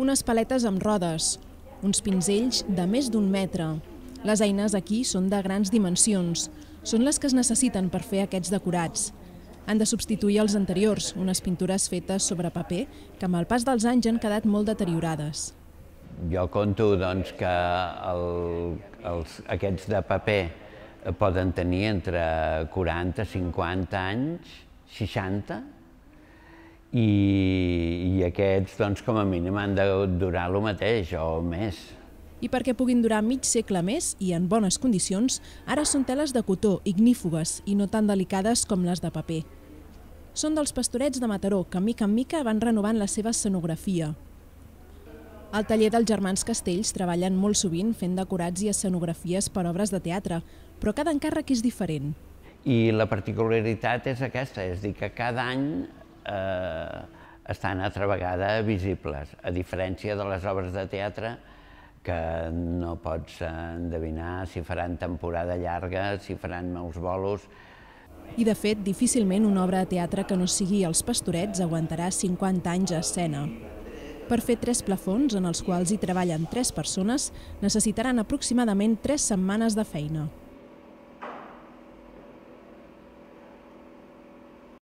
unes paletes amb rodes, uns pinzells de més d'un metre. Les eines aquí són de grans dimensions. Són les que es necessiten per fer aquests decorats. Han de substituir els anteriors, unes pintures fetes sobre paper que amb el pas dels anys han quedat molt deteriorades. Jo conto doncs, que el, els, aquests de paper poden tenir entre 40, 50 anys, 60, i aquests, doncs, com a mínim, han de durar el mateix o més. I perquè puguin durar mig segle més i en bones condicions, ara són teles de cotó, ignífugues i no tan delicades com les de paper. Són dels pastorets de Mataró, que mica en mica van renovant la seva escenografia. Al taller dels germans Castells treballen molt sovint fent decorats i escenografies per obres de teatre, però cada encàrrec és diferent. I la particularitat és aquesta, és dir, que cada any eh, estan altra vegada visibles, a diferència de les obres de teatre que no pots endevinar si faran temporada llarga, si faran nous bolos. I, de fet, difícilment una obra de teatre que no sigui Els Pastorets aguantarà 50 anys a escena. Per fer tres plafons, en els quals hi treballen tres persones, necessitaran aproximadament tres setmanes de feina.